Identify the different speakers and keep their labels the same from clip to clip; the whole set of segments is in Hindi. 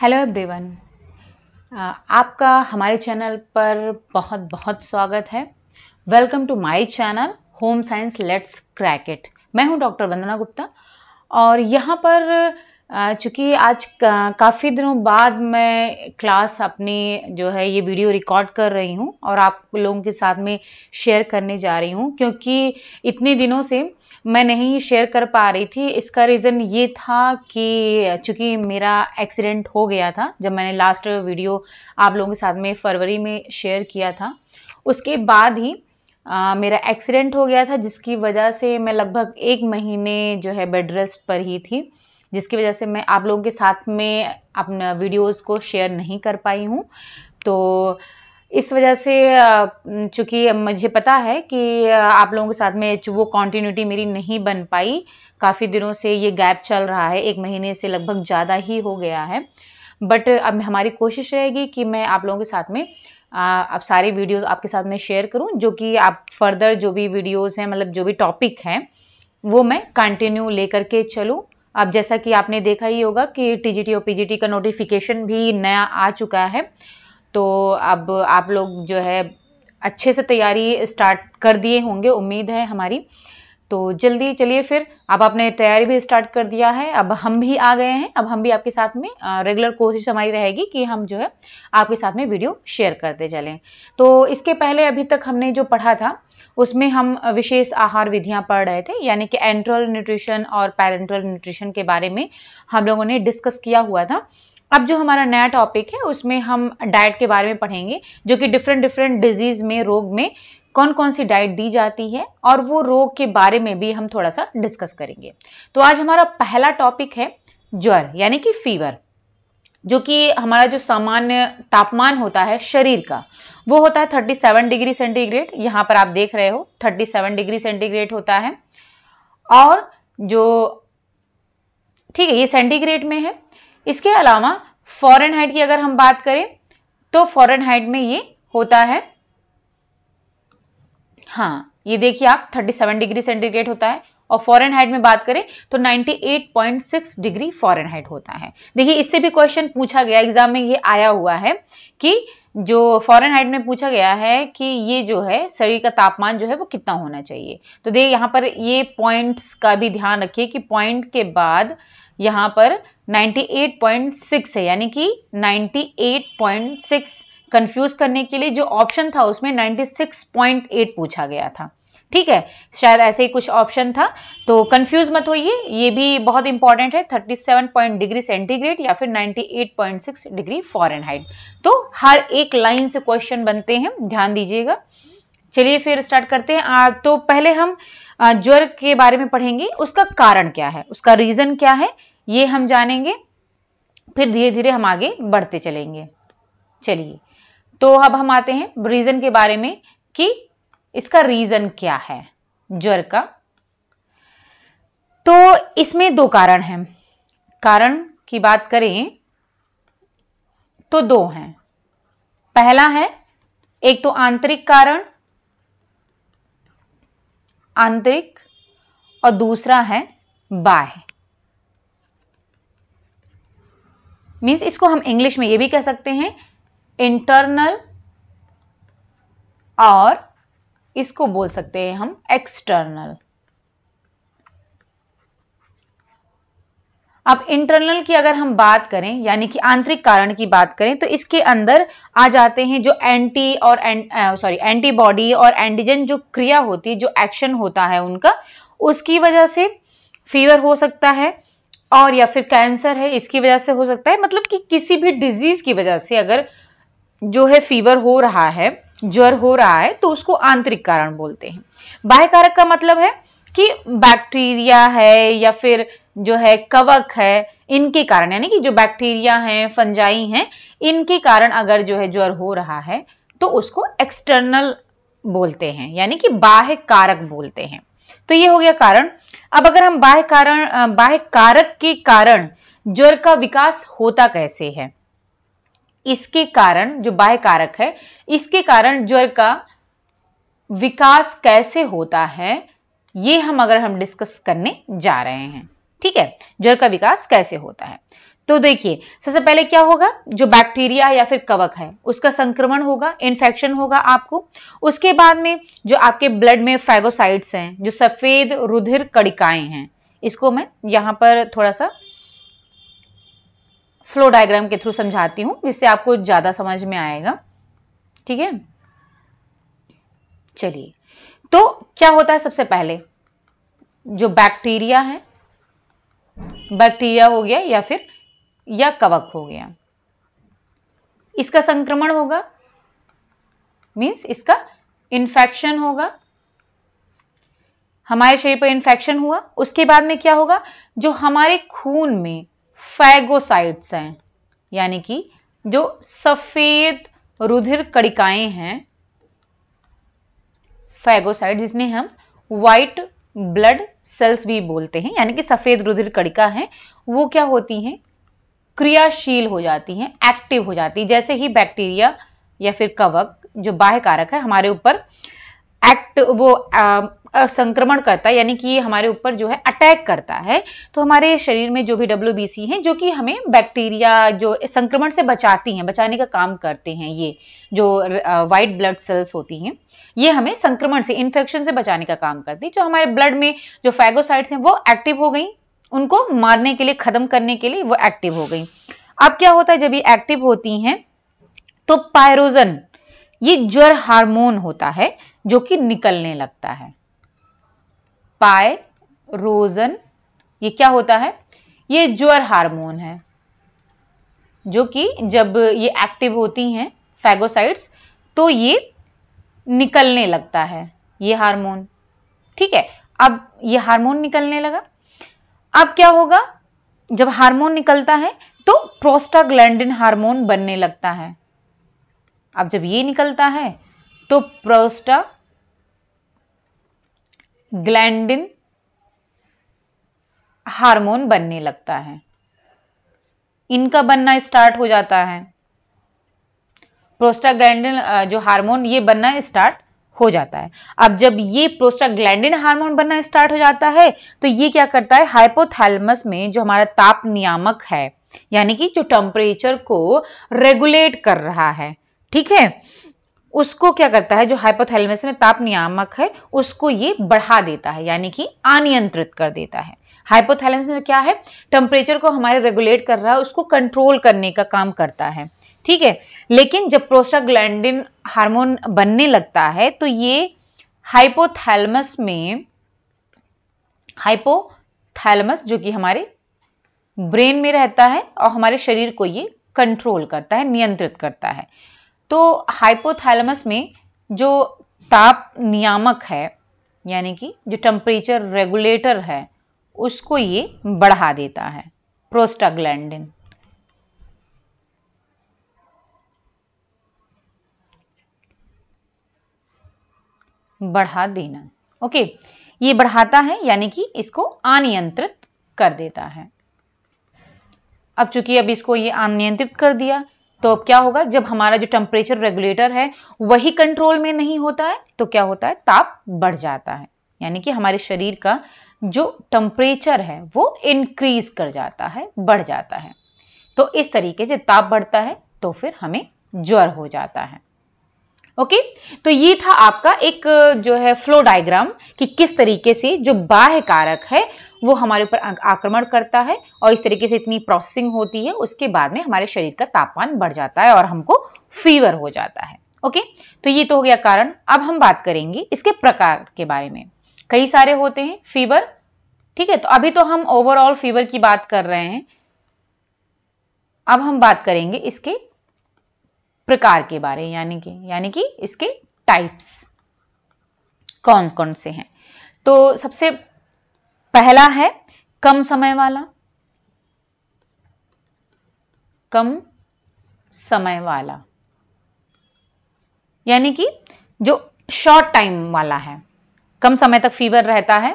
Speaker 1: हेलो एवरीवन uh, आपका हमारे चैनल पर बहुत बहुत स्वागत है welcome to my channel home science let's crack it मैं हूं डॉक्टर वंदना गुप्ता और यहाँ पर चूँकि आज का, काफ़ी दिनों बाद मैं क्लास अपनी जो है ये वीडियो रिकॉर्ड कर रही हूँ और आप लोगों के साथ में शेयर करने जा रही हूँ क्योंकि इतने दिनों से मैं नहीं शेयर कर पा रही थी इसका रीज़न ये था कि चूँकि मेरा एक्सीडेंट हो गया था जब मैंने लास्ट वीडियो आप लोगों के साथ में फरवरी में शेयर किया था उसके बाद ही आ, मेरा एक्सीडेंट हो गया था जिसकी वजह से मैं लगभग एक महीने जो है बेड रेस्ट पर ही थी जिसकी वजह से मैं आप लोगों के साथ में अपना वीडियोस को शेयर नहीं कर पाई हूँ तो इस वजह से चूँकि मुझे पता है कि आप लोगों के साथ में वो कॉन्टीन्यूटी मेरी नहीं बन पाई काफ़ी दिनों से ये गैप चल रहा है एक महीने से लगभग ज़्यादा ही हो गया है बट अब हमारी कोशिश रहेगी कि मैं आप लोगों के साथ में अब सारे वीडियोस आपके साथ में शेयर करूं जो कि आप फर्दर जो भी वीडियोस हैं मतलब जो भी टॉपिक हैं वो मैं कंटिन्यू लेकर के चलूं अब जैसा कि आपने देखा ही होगा कि टीजीटी और पीजीटी का नोटिफिकेशन भी नया आ चुका है तो अब आप लोग जो है अच्छे से तैयारी स्टार्ट कर दिए होंगे उम्मीद है हमारी तो जल्दी चलिए फिर अब आपने तैयारी भी स्टार्ट कर दिया है अब हम भी आ गए हैं अब हम भी आपके साथ में रेगुलर कोशिश हमारी रहेगी कि हम जो है आपके साथ में वीडियो शेयर करते चलें तो इसके पहले अभी तक हमने जो पढ़ा था उसमें हम विशेष आहार विधियां पढ़ रहे थे यानी कि एंट्रल न्यूट्रिशन और पैरेंट्रल न्यूट्रिशन के बारे में हम लोगों ने डिस्कस किया हुआ था अब जो हमारा नया टॉपिक है उसमें हम डाइट के बारे में पढ़ेंगे जो कि डिफरेंट डिफरेंट डिजीज में रोग में कौन कौन सी डाइट दी जाती है और वो रोग के बारे में भी हम थोड़ा सा डिस्कस करेंगे तो आज हमारा पहला टॉपिक है ज्वर यानी कि फीवर जो कि हमारा जो सामान्य तापमान होता है शरीर का वो होता है 37 डिग्री सेंटीग्रेड यहाँ पर आप देख रहे हो 37 डिग्री सेंटीग्रेड होता है और जो ठीक है ये सेंटीग्रेड में है इसके अलावा फॉरन हाइट की अगर हम बात करें तो फॉरन हाइट में ये होता है हाँ ये देखिए आप 37 डिग्री सेंटीग्रेड होता है और फॉरन हाइट में बात करें तो 98.6 डिग्री फॉरन हाइट होता है देखिए इससे भी क्वेश्चन पूछा गया एग्जाम में ये आया हुआ है कि जो फॉरन हाइट में पूछा गया है कि ये जो है शरीर का तापमान जो है वो कितना होना चाहिए तो देखिए यहाँ पर ये पॉइंट्स का भी ध्यान रखिए कि पॉइंट के बाद यहाँ पर 98.6 है यानी कि 98.6 कंफ्यूज करने के लिए जो ऑप्शन था उसमें 96.8 पूछा गया था ठीक है शायद ऐसे ही कुछ ऑप्शन था तो कंफ्यूज मत होइए ये भी बहुत इंपॉर्टेंट है 37 डिग्री सेंटीग्रेड या फिर 98.6 डिग्री फॉरेनहाइट तो हर एक लाइन से क्वेश्चन बनते हैं ध्यान दीजिएगा चलिए फिर स्टार्ट करते हैं आ, तो पहले हम ज्वर के बारे में पढ़ेंगे उसका कारण क्या है उसका रीजन क्या है ये हम जानेंगे फिर धीरे धीरे हम आगे बढ़ते चलेंगे चलिए तो अब हम आते हैं रीजन के बारे में कि इसका रीजन क्या है ज्वर का तो इसमें दो कारण हैं कारण की बात करें तो दो हैं पहला है एक तो आंतरिक कारण आंतरिक और दूसरा है बाह्य मीन्स इसको हम इंग्लिश में ये भी कह सकते हैं इंटरनल और इसको बोल सकते हैं हम एक्सटर्नल अब इंटरनल की अगर हम बात करें यानी कि आंतरिक कारण की बात करें तो इसके अंदर आ जाते हैं जो एंटी और सॉरी एंटीबॉडी और एंटीजन जो क्रिया होती है जो एक्शन होता है उनका उसकी वजह से फीवर हो सकता है और या फिर कैंसर है इसकी वजह से हो सकता है मतलब कि किसी भी डिजीज की वजह से अगर जो है फीवर हो रहा है ज्वर हो रहा है तो उसको आंतरिक कारण बोलते हैं बाह्य कारक का मतलब है कि बैक्टीरिया है या फिर जो है कवक है इनके कारण यानी कि जो बैक्टीरिया हैं फंजाई हैं इनके कारण अगर जो है ज्वर हो रहा है तो उसको एक्सटर्नल बोलते हैं यानी कि बाह्य कारक बोलते हैं तो ये हो गया कारण अब अगर हम बाह्य कारण बाह्य कारक के कारण ज्वर का विकास होता कैसे है इसके कारण जो बाह्य कारक है इसके कारण ज्वर का विकास कैसे होता है ये हम अगर हम डिस्कस करने जा रहे हैं ठीक है ज्वर का विकास कैसे होता है तो देखिए सबसे पहले क्या होगा जो बैक्टीरिया या फिर कवक है उसका संक्रमण होगा इन्फेक्शन होगा आपको उसके बाद में जो आपके ब्लड में फैगोसाइट्स हैं जो सफेद रुधिर कड़िकाएं हैं इसको मैं यहां पर थोड़ा सा फ्लो डायग्राम के थ्रू समझाती हूँ जिससे आपको ज़्यादा समझ में आएगा ठीक है चलिए तो क्या होता है सबसे पहले जो बैक्टीरिया है बैक्टीरिया हो गया या फिर या कवक हो गया इसका संक्रमण होगा मीन्स इसका इन्फेक्शन होगा हमारे शरीर पर इन्फेक्शन हुआ उसके बाद में क्या होगा जो हमारे खून में फैगोसाइट्स हैं यानी कि जो सफेद रुधिर कड़िकाएं हैं फैगोसाइट जिसने हम व्हाइट ब्लड सेल्स भी बोलते हैं यानी कि सफेद रुधिर कड़िका है वो क्या होती हैं क्रियाशील हो जाती हैं एक्टिव हो जाती है जैसे ही बैक्टीरिया या फिर कवक जो बाह्य कारक है हमारे ऊपर एक्ट वो संक्रमण करता है यानी कि ये हमारे ऊपर जो है अटैक करता है तो हमारे शरीर में जो भी डब्ल्यू है जो कि हमें बैक्टीरिया जो संक्रमण से बचाती हैं बचाने का काम करते हैं ये जो वाइट ब्लड सेल्स होती हैं ये हमें संक्रमण से इन्फेक्शन से बचाने का काम करती है जो हमारे ब्लड में जो फैगोसाइड्स हैं वो एक्टिव हो गई उनको मारने के लिए खत्म करने के लिए वो एक्टिव हो गई अब क्या होता है जब ये एक्टिव होती हैं तो पायरोजन ये ज्वर हार्मोन होता है जो कि निकलने लगता है पायरोजन ये क्या होता है ये ज्वर हार्मोन है जो कि जब ये एक्टिव होती हैं फैगोसाइट्स तो ये निकलने लगता है ये हार्मोन ठीक है अब ये हार्मोन निकलने लगा अब क्या होगा जब हार्मोन निकलता है तो प्रोस्टाग्लैंडिन हार्मोन बनने लगता है अब जब ये निकलता है तो प्रोस्टा ग्लैंडिन हार्मोन बनने लगता है इनका बनना स्टार्ट हो जाता है प्रोस्टाग्लैंडिन जो हार्मोन ये बनना स्टार्ट हो जाता है अब जब ये प्रोस्टाग्लैंडिन हार्मोन बनना स्टार्ट हो जाता है तो ये क्या करता है हाइपोथैलमस में जो हमारा ताप नियामक है यानी कि जो टेम्परेचर को रेगुलेट कर रहा है ठीक है उसको क्या करता है जो हाइपोथैलेमस में ताप नियामक है उसको ये बढ़ा देता है यानी कि अनियंत्रित कर देता है हाइपोथैलेमस में क्या है टेम्परेचर को हमारे रेगुलेट कर रहा है उसको कंट्रोल करने का काम करता है ठीक है लेकिन जब प्रोस्टाग्लैंडिन हार्मोन बनने लगता है तो ये हाइपोथैलमस में हाइपोथैलमस जो कि हमारे ब्रेन में रहता है और हमारे शरीर को ये कंट्रोल करता है नियंत्रित करता है तो हाइपोथैलेमस में जो ताप नियामक है यानी कि जो टेम्परेचर रेगुलेटर है उसको ये बढ़ा देता है प्रोस्टाग्लैंडिन बढ़ा देना ओके ये बढ़ाता है यानी कि इसको अनियंत्रित कर देता है अब चूंकि अब इसको ये अनियंत्रित कर दिया तो अब क्या होगा जब हमारा जो टेम्परेचर रेगुलेटर है वही कंट्रोल में नहीं होता है तो क्या होता है ताप बढ़ जाता है यानी कि हमारे शरीर का जो टेम्परेचर है वो इंक्रीज कर जाता है बढ़ जाता है तो इस तरीके से ताप बढ़ता है तो फिर हमें ज्वर हो जाता है ओके तो ये था आपका एक जो है फ्लो डायग्राम कि किस तरीके से जो बाह्य कारक है वो हमारे ऊपर आक्रमण करता है और इस तरीके से इतनी प्रोसेसिंग होती है उसके बाद में हमारे शरीर का तापमान बढ़ जाता है और हमको फीवर हो जाता है ओके तो ये तो हो गया कारण अब हम बात करेंगे इसके प्रकार के बारे में कई सारे होते हैं फीवर ठीक है तो अभी तो हम ओवरऑल फीवर की बात कर रहे हैं अब हम बात करेंगे इसके प्रकार के बारे यानी कि यानी कि इसके टाइप्स कौन कौन से हैं तो सबसे पहला है कम समय वाला कम समय वाला यानी कि जो शॉर्ट टाइम वाला है कम समय तक फीवर रहता है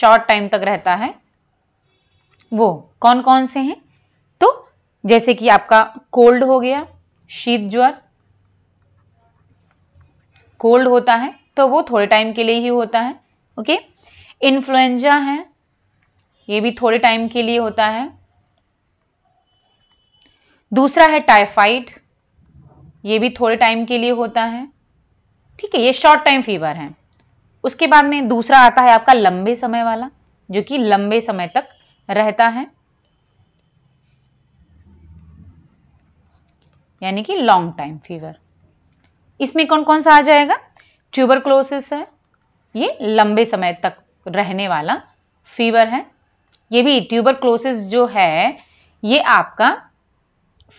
Speaker 1: शॉर्ट टाइम तक रहता है वो कौन कौन से हैं तो जैसे कि आपका कोल्ड हो गया शीत ज्वर कोल्ड होता है तो वो थोड़े टाइम के लिए ही होता है ओके इन्फ्लुएंजा है ये भी थोड़े टाइम के लिए होता है दूसरा है टाइफाइड ये भी थोड़े टाइम के लिए होता है ठीक है ये शॉर्ट टाइम फीवर है उसके बाद में दूसरा आता है आपका लंबे समय वाला जो कि लंबे समय तक रहता है यानी कि लॉन्ग टाइम फीवर इसमें कौन कौन सा आ जाएगा ट्यूबरक्लोसिस है ये लंबे समय तक रहने वाला फीवर है ये भी ट्यूबर क्लोसिस जो है ये आपका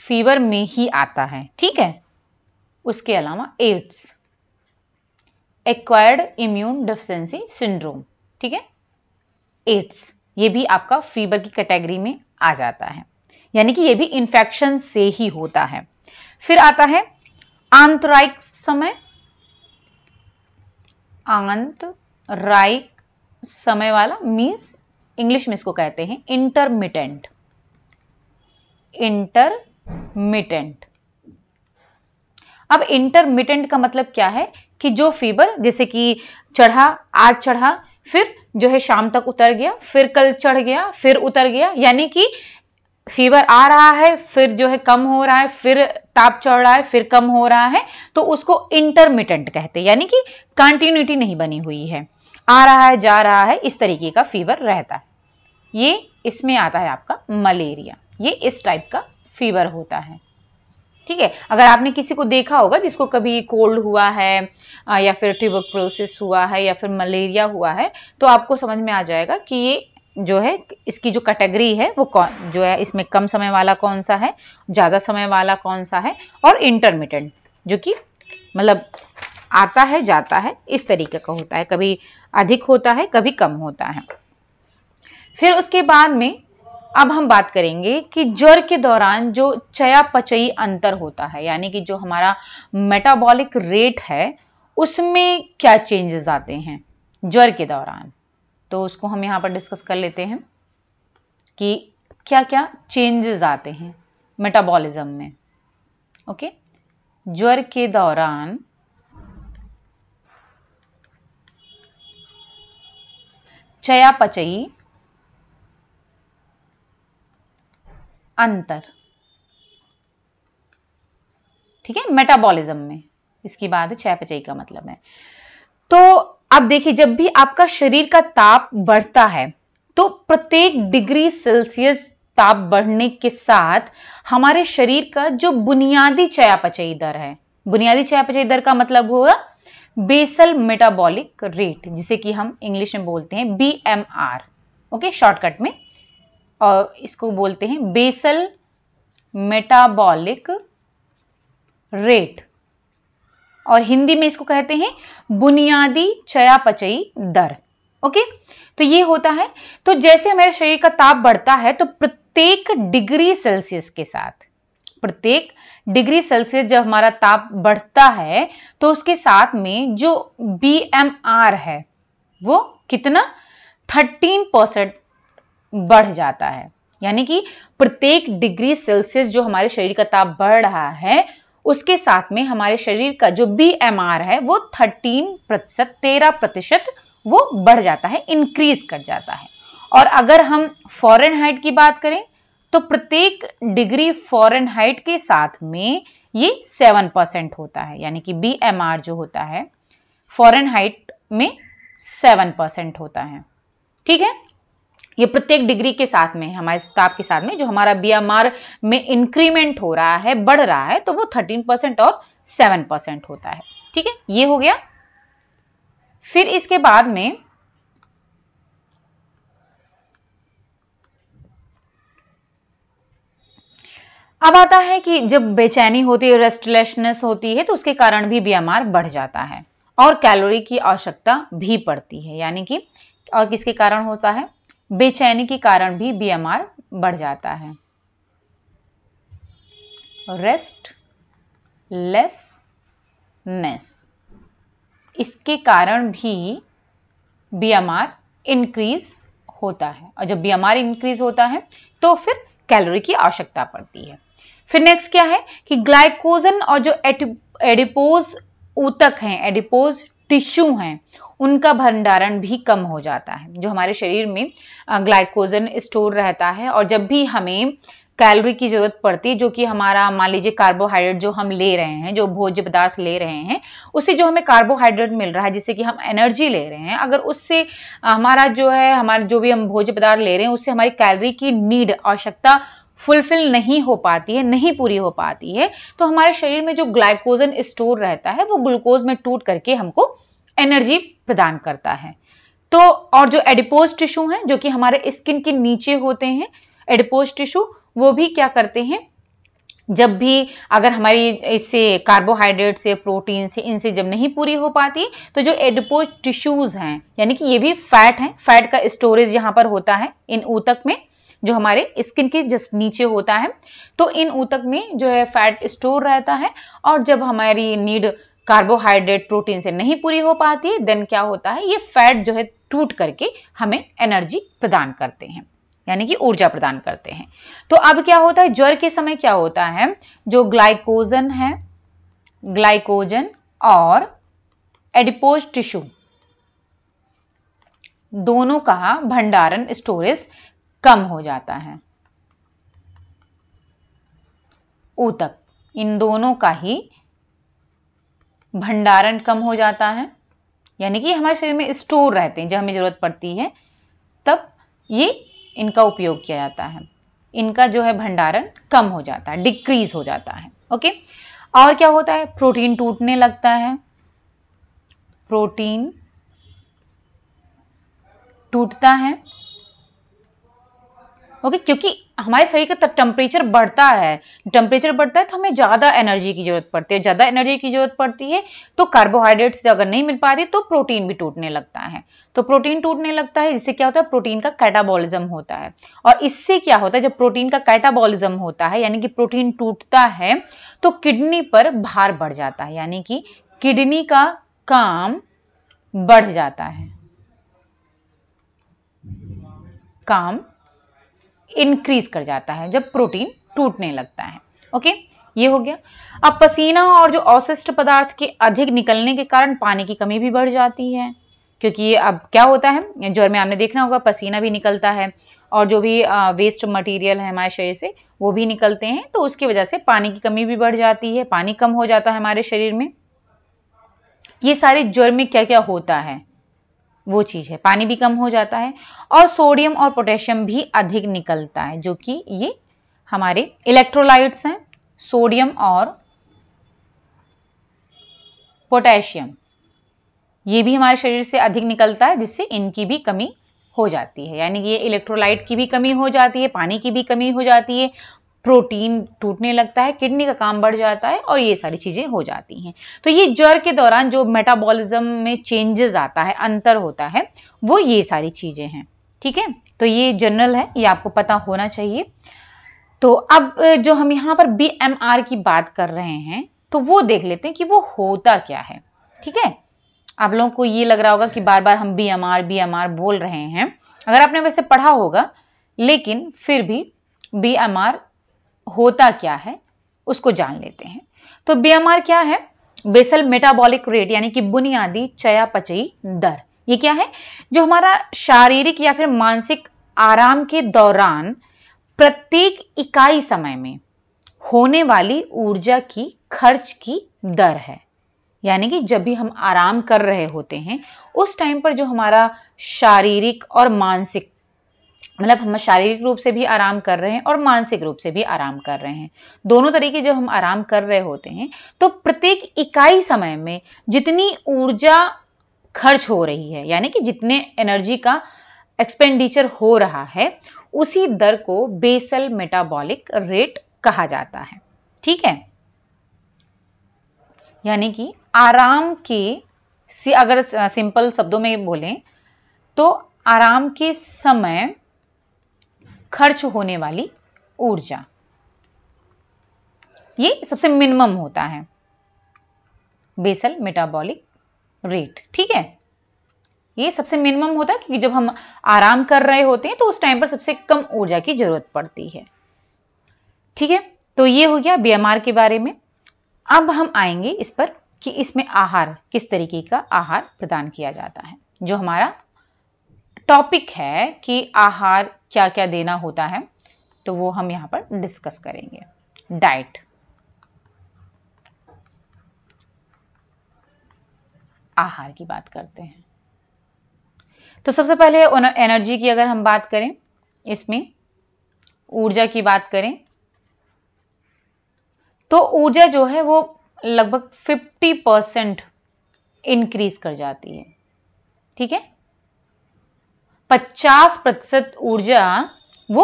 Speaker 1: फीवर में ही आता है ठीक है उसके अलावा AIDS acquired immune deficiency syndrome ठीक है एड्स ये भी आपका फीवर की कैटेगरी में आ जाता है यानी कि ये भी इंफेक्शन से ही होता है फिर आता है आंतरायिक समय आंतरायिक समय वाला मीन्स इंग्लिश में इसको कहते हैं इंटरमिटेंट इंटरमिटेंट अब इंटरमिटेंट का मतलब क्या है कि जो फीवर जैसे कि चढ़ा आज चढ़ा फिर जो है शाम तक उतर गया फिर कल चढ़ गया फिर उतर गया यानी कि फीवर आ रहा है फिर जो है कम हो रहा है फिर ताप चढ़ रहा है फिर कम हो रहा है तो उसको इंटरमिटेंट कहते हैं यानी कि कंटिन्यूटी नहीं बनी हुई है आ रहा है जा रहा है इस तरीके का फीवर रहता है ये इसमें आता है आपका मलेरिया ये इस टाइप का फीवर होता है ठीक है अगर आपने किसी को देखा होगा जिसको कभी कोल्ड हुआ है या फिर प्रोसेस हुआ है या फिर मलेरिया हुआ है तो आपको समझ में आ जाएगा कि ये जो है इसकी जो कैटेगरी है वो कौन जो है इसमें कम समय वाला कौन सा है ज़्यादा समय वाला कौन सा है और इंटरमीडियंट जो कि मतलब आता है जाता है इस तरीके का होता है कभी अधिक होता है कभी कम होता है फिर उसके बाद में अब हम बात करेंगे कि ज्वर के दौरान जो चयापचयी अंतर होता है यानी कि जो हमारा मेटाबॉलिक रेट है उसमें क्या चेंजेस आते हैं ज्वर के दौरान तो उसको हम यहां पर डिस्कस कर लेते हैं कि क्या क्या चेंजेस आते हैं मेटाबॉलिज्म में ओके ज्वर के दौरान चयापचयी अंतर ठीक है मेटाबॉलिज्म में इसकी बात है चयापचयी का मतलब है तो आप देखिए जब भी आपका शरीर का ताप बढ़ता है तो प्रत्येक डिग्री सेल्सियस ताप बढ़ने के साथ हमारे शरीर का जो बुनियादी चयापचयी दर है बुनियादी चयापचयी दर का मतलब हुआ बेसल मेटाबॉलिक रेट जिसे कि हम इंग्लिश में बोलते हैं B M R okay shortcut में और इसको बोलते हैं बेसल मेटाबॉलिक रेट और हिंदी में इसको कहते हैं बुनियादी चयापचयी दर ओके तो ये होता है तो जैसे हमारे शरीर का ताप बढ़ता है तो प्रत्येक डिग्री सेल्सियस के साथ प्रत्येक डिग्री सेल्सियस जब हमारा ताप बढ़ता है तो उसके साथ में जो बी एम आर है वो कितना 13 परसेंट बढ़ जाता है यानी कि प्रत्येक डिग्री सेल्सियस जो हमारे शरीर का ताप बढ़ रहा है उसके साथ में हमारे शरीर का जो बी एम आर है वो 13 प्रतिशत तेरह प्रतिशत वो बढ़ जाता है इंक्रीज कर जाता है और अगर हम फॉरेन हाइट की बात करें तो प्रत्येक डिग्री फॉरन हाइट के साथ में ये सेवन परसेंट होता है यानी कि बी एम आर जो होता है फॉरन हाइट में सेवन परसेंट होता है ठीक है ये प्रत्येक डिग्री के साथ में हमारे ताप के साथ में जो हमारा बी एम आर में इंक्रीमेंट हो रहा है बढ़ रहा है तो वो थर्टीन परसेंट और सेवन परसेंट होता है ठीक है ये हो गया फिर इसके बाद में अब आता है कि जब बेचैनी होती है रेस्टलेसनेस होती है तो उसके कारण भी बीएमआर बढ़ जाता है और कैलोरी की आवश्यकता भी पड़ती है यानी कि और किसके कारण होता है बेचैनी के कारण भी बीएमआर बढ़ जाता है रेस्ट लेसनेस इसके कारण भी बीएमआर इंक्रीज होता है और जब बीएमआर इंक्रीज होता है तो फिर कैलोरी की आवश्यकता पड़ती है फिर नेक्स्ट क्या है कि ग्लाइकोजन और जो एडिपोज ऊतक हैं एडिपोज टिश्यू हैं उनका भंडारण भी कम हो जाता है जो हमारे शरीर में ग्लाइकोजन स्टोर रहता है और जब भी हमें कैलोरी की जरूरत पड़ती है जो कि हमारा मान लीजिए कार्बोहाइड्रेट जो हम ले रहे हैं जो भोज्य पदार्थ ले रहे हैं उससे जो हमें कार्बोहाइड्रेट मिल रहा है जिससे कि हम एनर्जी ले रहे हैं अगर उससे हमारा जो है हमारा जो भी हम भोज्य पदार्थ ले रहे हैं उससे हमारी कैलोरी की नीड आवश्यकता फुलफिल नहीं हो पाती है नहीं पूरी हो पाती है तो हमारे शरीर में जो ग्लाइकोजन स्टोर रहता है वो ग्लूकोज में टूट करके हमको एनर्जी प्रदान करता है तो और जो एडिपोज टिश्यू हैं जो कि हमारे स्किन के नीचे होते हैं एडिपोज टिश्यू वो भी क्या करते हैं जब भी अगर हमारी इससे कार्बोहाइड्रेट से प्रोटीन से इनसे जब नहीं पूरी हो पाती तो जो एडिपोज टिश्यूज हैं यानी कि ये भी फैट हैं फैट का स्टोरेज यहाँ पर होता है इन ऊतक में जो हमारे स्किन के जस्ट नीचे होता है तो इन ऊतक में जो है फैट स्टोर रहता है और जब हमारी नीड कार्बोहाइड्रेट प्रोटीन से नहीं पूरी हो पाती है देन क्या होता है ये फैट जो है टूट करके हमें एनर्जी प्रदान करते हैं यानी कि ऊर्जा प्रदान करते हैं तो अब क्या होता है ज्वर के समय क्या होता है जो ग्लाइकोजन है ग्लाइकोजन और एडिपोज टिश्यू दोनों का भंडारण स्टोरेज कम हो जाता है ऊतक इन दोनों का ही भंडारण कम हो जाता है यानी कि हमारे शरीर में स्टोर रहते हैं जब हमें ज़रूरत पड़ती है तब ये इनका उपयोग किया जाता है इनका जो है भंडारण कम हो जाता है डिक्रीज हो जाता है ओके और क्या होता है प्रोटीन टूटने लगता है प्रोटीन टूटता है ओके क्योंकि हमारे शरीर का टेम्परेचर बढ़ता है टेम्परेचर बढ़ता है तो हमें ज़्यादा एनर्जी की जरूरत पड़ती है ज़्यादा एनर्जी की जरूरत पड़ती है तो कार्बोहाइड्रेट्स अगर नहीं मिल पा रही तो प्रोटीन भी टूटने लगता है तो प्रोटीन टूटने लगता है जिससे क्या होता है प्रोटीन का कैटाबॉलिज्म होता है और इससे क्या होता है जब प्रोटीन का कैटाबॉलिज्म होता है यानी कि प्रोटीन टूटता है तो किडनी पर भार बढ़ जाता है यानी कि किडनी का काम बढ़ जाता है काम इंक्रीज कर जाता है जब प्रोटीन टूटने लगता है ओके ये हो गया अब पसीना और जो अवशिष्ट पदार्थ के अधिक निकलने के कारण पानी की कमी भी बढ़ जाती है क्योंकि ये अब क्या होता है ज्वर में आपने देखना होगा पसीना भी निकलता है और जो भी वेस्ट मटेरियल है हमारे शरीर से वो भी निकलते हैं तो उसकी वजह से पानी की कमी भी बढ़ जाती है पानी कम हो जाता है हमारे शरीर में ये सारे ज्वर में क्या क्या होता है वो चीज़ है पानी भी कम हो जाता है और सोडियम और पोटेशियम भी अधिक निकलता है जो कि ये हमारे इलेक्ट्रोलाइट्स हैं सोडियम और पोटेशियम ये भी हमारे शरीर से अधिक निकलता है जिससे इनकी भी कमी हो जाती है यानी कि ये इलेक्ट्रोलाइट की भी कमी हो जाती है पानी की भी कमी हो जाती है प्रोटीन टूटने लगता है किडनी का काम बढ़ जाता है और ये सारी चीज़ें हो जाती हैं तो ये जर के दौरान जो मेटाबॉलिज्म में चेंजेस आता है अंतर होता है वो ये सारी चीज़ें हैं ठीक है तो ये जनरल है ये आपको पता होना चाहिए तो अब जो हम यहाँ पर बी की बात कर रहे हैं तो वो देख लेते हैं कि वो होता क्या है ठीक है आप लोगों को ये लग रहा होगा कि बार बार हम B M R B M R बोल रहे हैं अगर आपने वैसे पढ़ा होगा लेकिन फिर भी बी एम आर होता क्या है उसको जान लेते हैं तो बीएमआर क्या है बेसल मेटाबॉलिक रेट यानी कि बुनियादी चयापचयी दर ये क्या है जो हमारा शारीरिक या फिर मानसिक आराम के दौरान प्रत्येक इकाई समय में होने वाली ऊर्जा की खर्च की दर है यानी कि जब भी हम आराम कर रहे होते हैं उस टाइम पर जो हमारा शारीरिक और मानसिक मतलब हम शारीरिक रूप से भी आराम कर रहे हैं और मानसिक रूप से भी आराम कर रहे हैं दोनों तरीके जब हम आराम कर रहे होते हैं तो प्रत्येक इकाई समय में जितनी ऊर्जा खर्च हो रही है यानी कि जितने एनर्जी का एक्सपेंडिचर हो रहा है उसी दर को बेसल मेटाबॉलिक रेट कहा जाता है ठीक है यानी कि आराम के अगर सिंपल शब्दों में बोलें तो आराम के समय खर्च होने वाली ऊर्जा ये सबसे मिनिमम होता है बेसल मेटाबॉलिक रेट ठीक है ये सबसे मिनिमम होता है क्योंकि जब हम आराम कर रहे होते हैं तो उस टाइम पर सबसे कम ऊर्जा की जरूरत पड़ती है ठीक है तो ये हो गया बीएमआर के बारे में अब हम आएंगे इस पर कि इसमें आहार किस तरीके का आहार प्रदान किया जाता है जो हमारा टॉपिक है कि आहार क्या क्या देना होता है तो वो हम यहाँ पर डिस्कस करेंगे डाइट आहार की बात करते हैं तो सबसे पहले एनर्जी की अगर हम बात करें इसमें ऊर्जा की बात करें तो ऊर्जा जो है वो लगभग 50 परसेंट इंक्रीज कर जाती है ठीक है 50 प्रतिशत ऊर्जा वो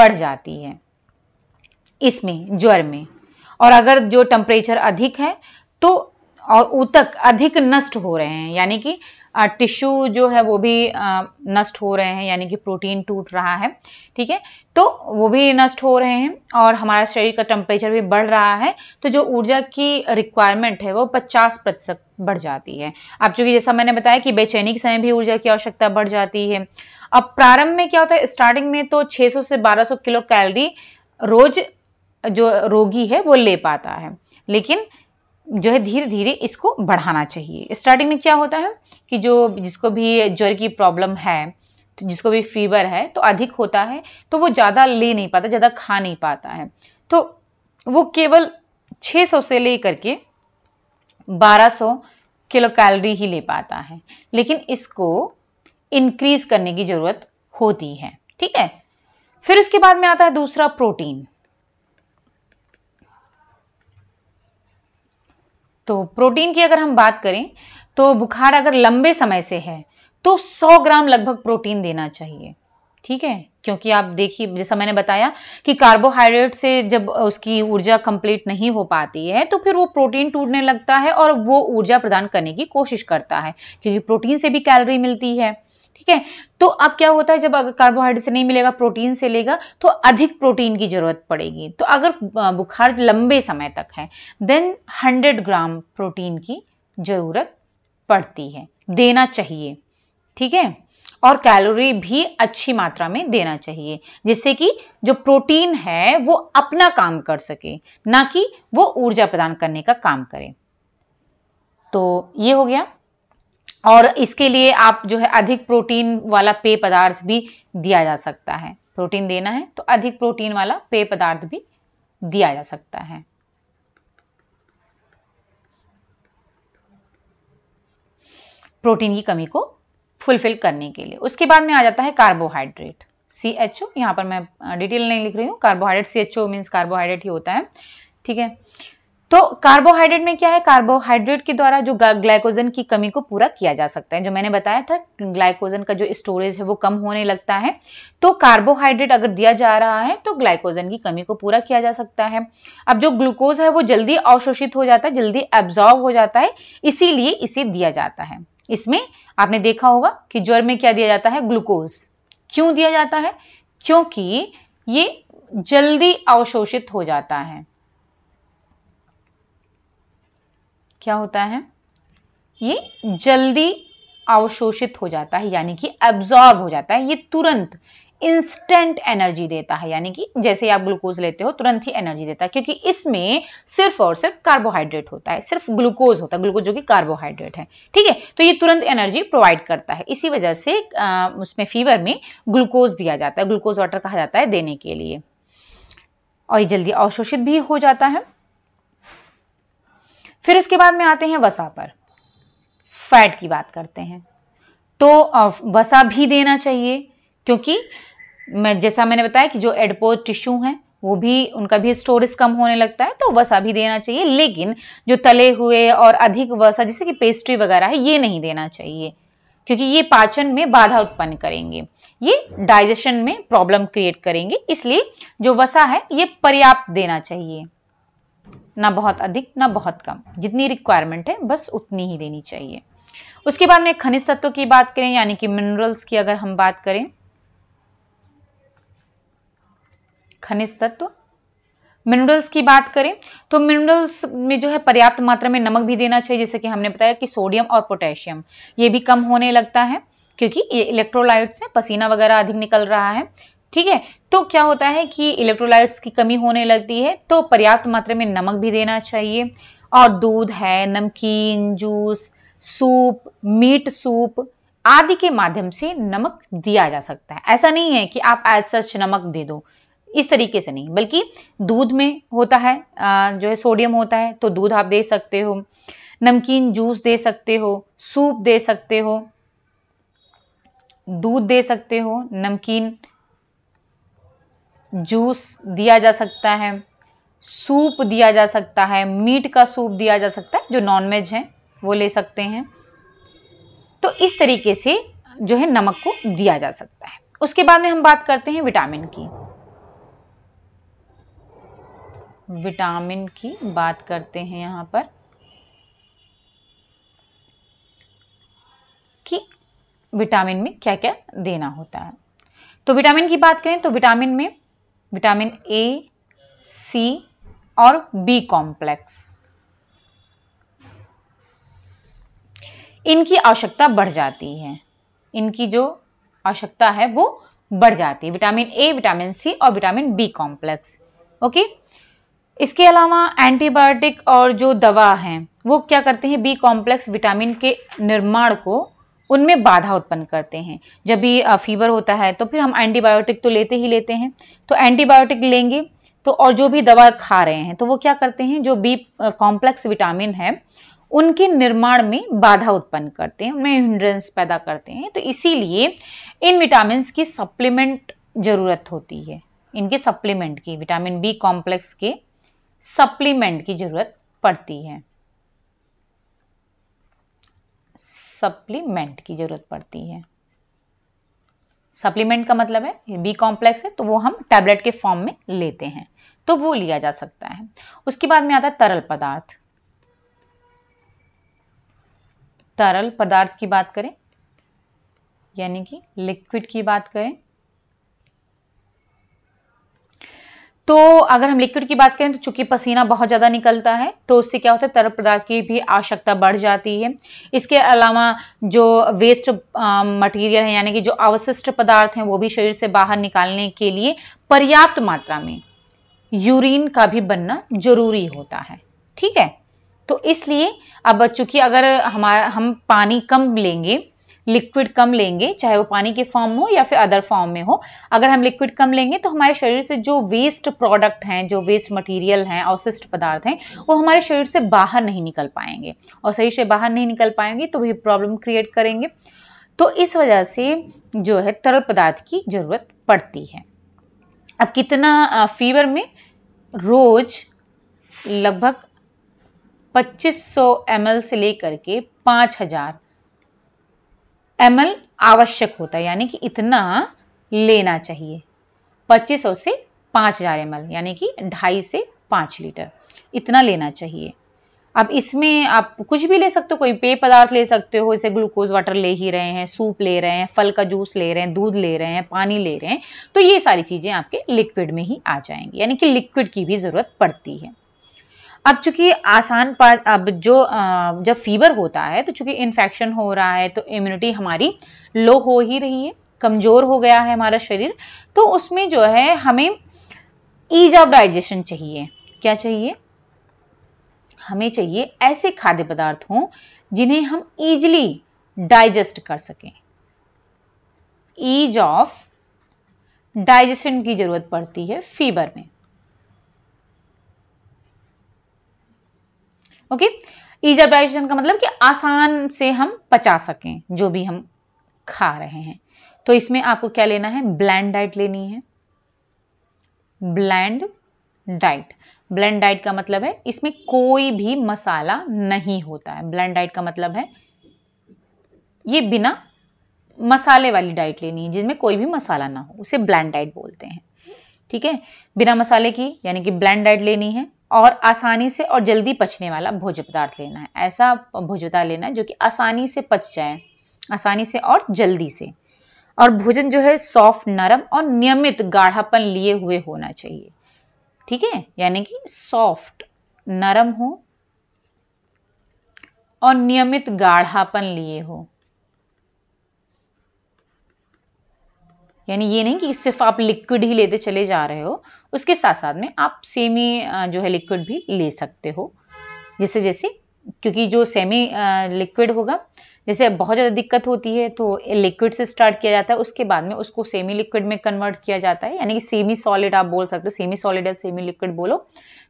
Speaker 1: बढ़ जाती है इसमें ज्वर में और अगर जो टेम्परेचर अधिक है तो और ऊतक अधिक नष्ट हो रहे हैं यानी कि टिश्यू जो है वो भी नष्ट हो रहे हैं यानी कि प्रोटीन टूट रहा है ठीक है तो वो भी नष्ट हो रहे हैं और हमारा शरीर का टेम्परेचर भी बढ़ रहा है तो जो ऊर्जा की रिक्वायरमेंट है वो 50 प्रतिशत बढ़ जाती है अब चूंकि जैसा मैंने बताया कि बेचैनी के समय भी ऊर्जा की आवश्यकता बढ़ जाती है अब प्रारंभ में क्या होता है स्टार्टिंग में तो छह से बारह किलो कैलोरी रोज जो रोगी है वो ले पाता है लेकिन जो है धीरे धीरे इसको बढ़ाना चाहिए स्टार्टिंग में क्या होता है कि जो जिसको भी ज्वर की प्रॉब्लम है जिसको भी फीवर है तो अधिक होता है तो वो ज़्यादा ले नहीं पाता ज़्यादा खा नहीं पाता है तो वो केवल 600 से ले करके 1200 किलो कैलोरी ही ले पाता है लेकिन इसको इंक्रीज करने की ज़रूरत होती है ठीक है फिर उसके बाद में आता है दूसरा प्रोटीन तो प्रोटीन की अगर हम बात करें तो बुखार अगर लंबे समय से है तो 100 ग्राम लगभग प्रोटीन देना चाहिए ठीक है क्योंकि आप देखिए जैसा मैंने बताया कि कार्बोहाइड्रेट से जब उसकी ऊर्जा कंप्लीट नहीं हो पाती है तो फिर वो प्रोटीन टूटने लगता है और वो ऊर्जा प्रदान करने की कोशिश करता है क्योंकि प्रोटीन से भी कैलोरी मिलती है ठीक है तो अब क्या होता है जब अगर कार्बोहाइड्रेट से नहीं मिलेगा प्रोटीन से लेगा तो अधिक प्रोटीन की जरूरत पड़ेगी तो अगर बुखार लंबे समय तक है देन 100 ग्राम प्रोटीन की जरूरत पड़ती है देना चाहिए ठीक है और कैलोरी भी अच्छी मात्रा में देना चाहिए जिससे कि जो प्रोटीन है वो अपना काम कर सके ना कि वो ऊर्जा प्रदान करने का काम करे तो ये हो गया और इसके लिए आप जो है अधिक प्रोटीन वाला पेय पदार्थ भी दिया जा सकता है प्रोटीन देना है तो अधिक प्रोटीन वाला पेय पदार्थ भी दिया जा सकता है प्रोटीन की कमी को फुलफिल करने के लिए उसके बाद में आ जाता है कार्बोहाइड्रेट सी एच ओ यहां पर मैं डिटेल नहीं लिख रही हूं carbohydrate C H O means carbohydrate ही होता है ठीक है तो कार्बोहाइड्रेट में क्या है कार्बोहाइड्रेट के द्वारा जो ग्लाइकोजन की कमी को पूरा किया जा सकता है जो मैंने बताया था ग्लाइकोजन का जो स्टोरेज है वो कम होने लगता है तो कार्बोहाइड्रेट अगर दिया जा रहा है तो ग्लाइकोजन की कमी को पूरा किया जा सकता है अब जो ग्लूकोज है वो जल्दी अवशोषित हो जाता है जल्दी एब्जॉर्व हो जाता है इसीलिए इसे दिया जाता है इसमें आपने देखा होगा कि ज्वर में क्या दिया जाता है ग्लूकोज क्यों दिया जाता है क्योंकि ये जल्दी अवशोषित हो जाता है क्या होता है ये जल्दी अवशोषित हो जाता है यानी कि एब्जॉर्ब हो जाता है ये तुरंत इंस्टेंट एनर्जी देता है यानी कि जैसे आप ग्लूकोज लेते हो तुरंत ही एनर्जी देता है क्योंकि इसमें सिर्फ और सिर्फ कार्बोहाइड्रेट होता है सिर्फ ग्लूकोज होता है ग्लूकोज जो कि कार्बोहाइड्रेट है ठीक है तो ये तुरंत एनर्जी प्रोवाइड करता है इसी वजह से आ, उसमें फीवर में ग्लूकोज दिया जाता है ग्लूकोज वाटर कहा जाता है देने के लिए और ये जल्दी अवशोषित भी हो जाता है फिर इसके बाद में आते हैं वसा पर फैट की बात करते हैं तो वसा भी देना चाहिए क्योंकि मैं जैसा मैंने बताया कि जो एडपोज टिश्यू हैं वो भी उनका भी स्टोरेज कम होने लगता है तो वसा भी देना चाहिए लेकिन जो तले हुए और अधिक वसा जैसे कि पेस्ट्री वगैरह है ये नहीं देना चाहिए क्योंकि ये पाचन में बाधा उत्पन्न करेंगे ये डाइजेशन में प्रॉब्लम क्रिएट करेंगे इसलिए जो वसा है ये पर्याप्त देना चाहिए ना बहुत अधिक ना बहुत कम जितनी रिक्वायरमेंट है बस उतनी ही देनी चाहिए उसके बाद में खनिज तत्वों की बात करें यानी कि मिनरल्स की अगर हम बात करें खनिज तत्व मिनरल्स की बात करें तो मिनरल्स में जो है पर्याप्त मात्रा में नमक भी देना चाहिए जैसे कि हमने बताया कि सोडियम और पोटेशियम ये भी कम होने लगता है क्योंकि ये इलेक्ट्रोलाइट्स से पसीना वगैरह अधिक निकल रहा है ठीक है तो क्या होता है कि इलेक्ट्रोलाइट्स की कमी होने लगती है तो पर्याप्त मात्रा में नमक भी देना चाहिए और दूध है नमकीन जूस सूप मीट सूप आदि के माध्यम से नमक दिया जा सकता है ऐसा नहीं है कि आप एज सच नमक दे दो इस तरीके से नहीं बल्कि दूध में होता है जो है सोडियम होता है तो दूध आप दे सकते हो नमकीन जूस दे सकते हो सूप दे सकते हो दूध दे सकते हो नमकीन जूस दिया जा सकता है सूप दिया जा सकता है मीट का सूप दिया जा सकता है जो नॉनवेज है वो ले सकते हैं तो इस तरीके से जो है नमक को दिया जा सकता है उसके बाद में हम बात करते हैं विटामिन की विटामिन की बात करते हैं यहाँ पर कि विटामिन में क्या क्या देना होता है तो विटामिन की बात करें तो विटामिन में विटामिन ए सी और बी कॉम्प्लेक्स इनकी आवश्यकता बढ़ जाती है इनकी जो आवश्यकता है वो बढ़ जाती है विटामिन ए विटामिन सी और विटामिन बी कॉम्प्लेक्स ओके इसके अलावा एंटीबायोटिक और जो दवा है वो क्या करते हैं बी कॉम्प्लेक्स विटामिन के निर्माण को उनमें बाधा उत्पन्न करते हैं जब भी फीवर होता है तो फिर हम एंटीबायोटिक तो लेते ही लेते हैं तो एंटीबायोटिक लेंगे तो और जो भी दवा खा रहे हैं तो वो क्या करते हैं जो बी कॉम्प्लेक्स विटामिन है उनके निर्माण में बाधा उत्पन्न करते हैं उनमें हिंड्रेंस पैदा करते हैं तो इसीलिए इन विटामिन की सप्लीमेंट जरूरत होती है इनके सप्लीमेंट की विटामिन बी कॉम्प्लेक्स के सप्लीमेंट की जरूरत पड़ती है सप्लीमेंट की जरूरत पड़ती है सप्लीमेंट का मतलब है बी कॉम्प्लेक्स है तो वो हम टैबलेट के फॉर्म में लेते हैं तो वो लिया जा सकता है उसके बाद में आता है तरल पदार्थ तरल पदार्थ की बात करें यानी कि लिक्विड की बात करें तो अगर हम लिक्विड की बात करें तो चूंकि पसीना बहुत ज़्यादा निकलता है तो उससे क्या होता है तरल पदार्थ की भी आवश्यकता बढ़ जाती है इसके अलावा जो वेस्ट मटेरियल है यानी कि जो अवशिष्ट पदार्थ हैं वो भी शरीर से बाहर निकालने के लिए पर्याप्त मात्रा में यूरिन का भी बनना जरूरी होता है ठीक है तो इसलिए अब चूंकि अगर हमारा हम पानी कम लेंगे लिक्विड कम लेंगे चाहे वो पानी के फॉर्म में हो या फिर अदर फॉर्म में हो अगर हम लिक्विड कम लेंगे तो हमारे शरीर से जो वेस्ट प्रोडक्ट हैं जो वेस्ट मटेरियल हैं अवशिष्ट पदार्थ हैं वो हमारे शरीर से बाहर नहीं निकल पाएंगे और शरीर से बाहर नहीं निकल पाएंगे तो भी प्रॉब्लम क्रिएट करेंगे तो इस वजह से जो है तरल पदार्थ की जरूरत पड़ती है अब कितना फीवर में रोज लगभग 2500 ml से लेकर के 5000 एम आवश्यक होता है यानी कि इतना लेना चाहिए 2500 से 5000 हजार एम यानी कि ढाई से 5 लीटर इतना लेना चाहिए अब इसमें आप कुछ भी ले सकते हो कोई पेय पदार्थ ले सकते हो जैसे ग्लूकोज वाटर ले ही रहे हैं सूप ले रहे हैं फल का जूस ले रहे हैं दूध ले रहे हैं पानी ले रहे हैं तो ये सारी चीज़ें आपके लिक्विड में ही आ जाएंगी यानी कि लिक्विड की भी ज़रूरत पड़ती है अब चूंकि आसान पार्ट अब जो जब फीवर होता है तो चूंकि इन्फेक्शन हो रहा है तो इम्यूनिटी हमारी लो हो ही रही है कमज़ोर हो गया है हमारा शरीर तो उसमें जो है हमें ईज ऑफ डाइजेशन चाहिए क्या चाहिए हमें चाहिए ऐसे खाद्य पदार्थ हों जिन्हें हम ईजिली डाइजेस्ट कर सकें ईज ऑफ डाइजेशन की जरूरत पड़ती है फीवर में ओके ईजाब्राइजेशन का मतलब कि आसान से हम पचा सकें जो भी हम खा रहे हैं तो इसमें आपको क्या लेना है ब्लैंड डाइट लेनी है ब्लैंड डाइट ब्लैंड डाइट का मतलब है इसमें कोई भी मसाला नहीं होता है ब्लैंड डाइट का मतलब है ये बिना मसाले वाली डाइट लेनी है जिसमें कोई भी मसाला ना हो उसे ब्लैंड डाइट बोलते हैं ठीक है बिना मसाले की यानी कि ब्लैंड डाइट लेनी है और आसानी से और जल्दी पचने वाला भोज्य पदार्थ लेना है ऐसा भोज्य पदार्थ लेना है जो कि आसानी से पच जाए आसानी से और जल्दी से और भोजन जो है सॉफ्ट नरम और नियमित गाढ़ापन लिए हुए होना चाहिए ठीक है यानी कि सॉफ्ट नरम हो और नियमित गाढ़ापन लिए हो यानी ये नहीं कि सिर्फ आप लिक्विड ही लेते चले जा रहे हो उसके साथ साथ में आप सेमी जो है लिक्विड भी ले सकते हो जैसे जैसे क्योंकि जो सेमी लिक्विड होगा जैसे बहुत ज़्यादा दिक्कत होती है तो लिक्विड से स्टार्ट किया जाता है उसके बाद में उसको सेमी लिक्विड में कन्वर्ट किया जाता है यानी कि सेमी सॉलिड आप बोल सकते हो सेमी सॉलिड या सेमी लिक्विड बोलो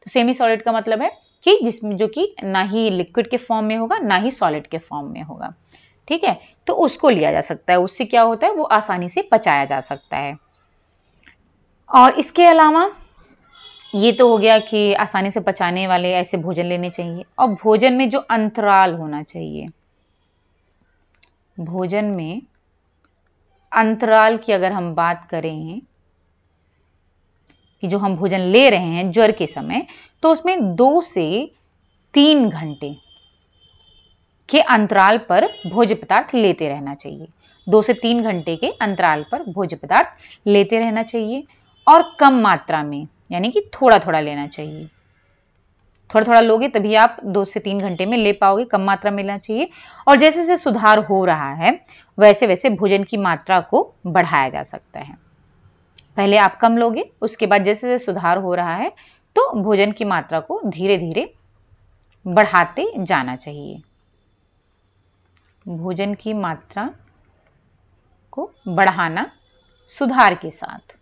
Speaker 1: तो सेमी सॉलिड का मतलब है कि जिसमें जो कि ना ही लिक्विड के फॉर्म में होगा ना ही सॉलिड के फॉर्म में होगा ठीक है तो उसको लिया जा सकता है उससे क्या होता है वो आसानी से पचाया जा सकता है और इसके अलावा ये तो हो गया कि आसानी से पचाने वाले ऐसे भोजन लेने चाहिए और भोजन में जो अंतराल होना चाहिए भोजन में अंतराल की अगर हम बात करें कि जो हम भोजन ले रहे हैं ज्वर के समय तो उसमें दो से तीन घंटे के अंतराल पर भोज्य पदार्थ लेते रहना चाहिए दो से तीन घंटे के अंतराल पर भोज्य पदार्थ लेते रहना चाहिए और कम मात्रा में यानी कि थोड़ा थोड़ा लेना चाहिए थोड़ा थोड़ा लोगे तभी आप दो से तीन घंटे में ले पाओगे कम मात्रा में लेना चाहिए और जैसे जैसे सुधार हो रहा है वैसे वैसे भोजन की मात्रा को बढ़ाया जा सकता है पहले आप कम लोगे उसके बाद जैसे जैसे सुधार हो रहा है तो भोजन की मात्रा को धीरे धीरे बढ़ाते जाना चाहिए भोजन की मात्रा को बढ़ाना सुधार के साथ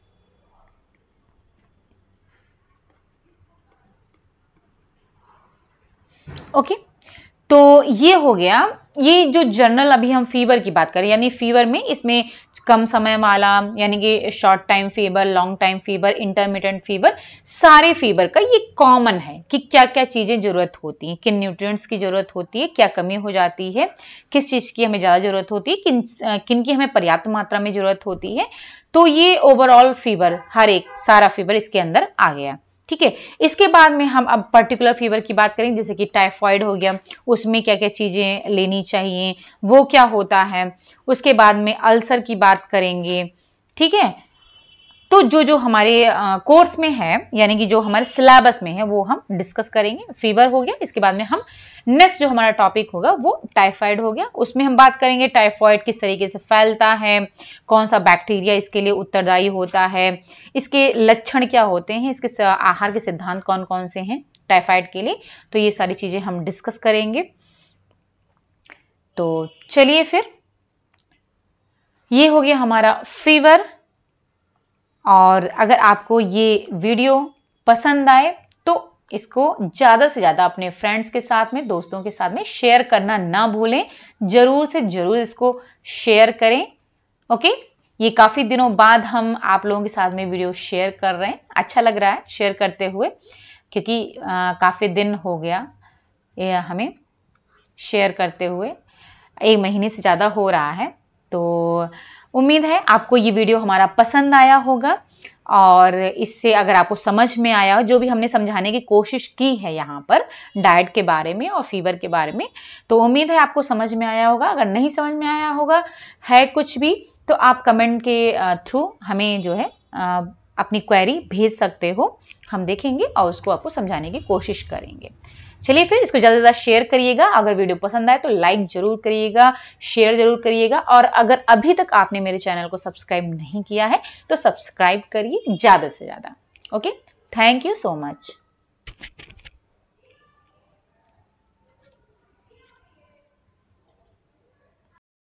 Speaker 1: ओके तो ये हो गया ये जो जनरल अभी हम फीवर की बात करें यानी फीवर में इसमें कम समय वाला यानी कि short time fever long time fever intermediate fever सारे फीवर का ये कॉमन है कि क्या क्या चीज़ें जरूरत होती हैं किन न्यूट्रिएंट्स की जरूरत होती है क्या कमी हो जाती है किस चीज़ की हमें ज़्यादा जरूरत होती है किन किन की हमें पर्याप्त मात्रा में जरूरत होती है तो ये ओवरऑल फीवर हर एक सारा फीवर इसके अंदर आ गया ठीक है इसके बाद में हम अब पर्टिकुलर फीवर की बात करेंगे जैसे कि टाइफॉइड हो गया उसमें क्या क्या चीज़ें लेनी चाहिए वो क्या होता है उसके बाद में अल्सर की बात करेंगे ठीक है तो जो जो हमारे कोर्स में है यानी कि जो हमारे सिलेबस में है वो हम डिस्कस करेंगे फीवर हो गया इसके बाद में हम नेक्स्ट जो हमारा टॉपिक होगा वो टाइफाइड हो गया उसमें हम बात करेंगे टाइफाइड किस तरीके से फैलता है कौन सा बैक्टीरिया इसके लिए उत्तरदायी होता है इसके लक्षण क्या होते हैं इसके आहार के सिद्धांत कौन कौन से हैं टाइफाइड के लिए तो ये सारी चीज़ें हम डिस्कस करेंगे तो चलिए फिर ये हो गया हमारा फीवर और अगर आपको ये वीडियो पसंद आए तो इसको ज़्यादा से ज़्यादा अपने फ्रेंड्स के साथ में दोस्तों के साथ में शेयर करना ना भूलें ज़रूर से ज़रूर इसको शेयर करें ओके ये काफ़ी दिनों बाद हम आप लोगों के साथ में वीडियो शेयर कर रहे हैं अच्छा लग रहा है शेयर करते हुए क्योंकि काफ़ी दिन हो गया ये हमें शेयर करते हुए एक महीने से ज़्यादा हो रहा है तो उम्मीद है आपको ये वीडियो हमारा पसंद आया होगा और इससे अगर आपको समझ में आया हो जो भी हमने समझाने की कोशिश की है यहाँ पर डाइट के बारे में और फीवर के बारे में तो उम्मीद है आपको समझ में आया होगा अगर नहीं समझ में आया होगा है कुछ भी तो आप कमेंट के थ्रू हमें जो है अपनी क्वेरी भेज सकते हो हम देखेंगे और उसको आपको समझाने की कोशिश करेंगे चलिए फिर इसको ज़्यादा से ज़्यादा शेयर करिएगा अगर वीडियो पसंद आए तो लाइक जरूर करिएगा शेयर जरूर करिएगा और अगर अभी तक आपने मेरे चैनल को सब्सक्राइब नहीं किया है तो सब्सक्राइब करिए ज़्यादा से ज़्यादा okay thank you so much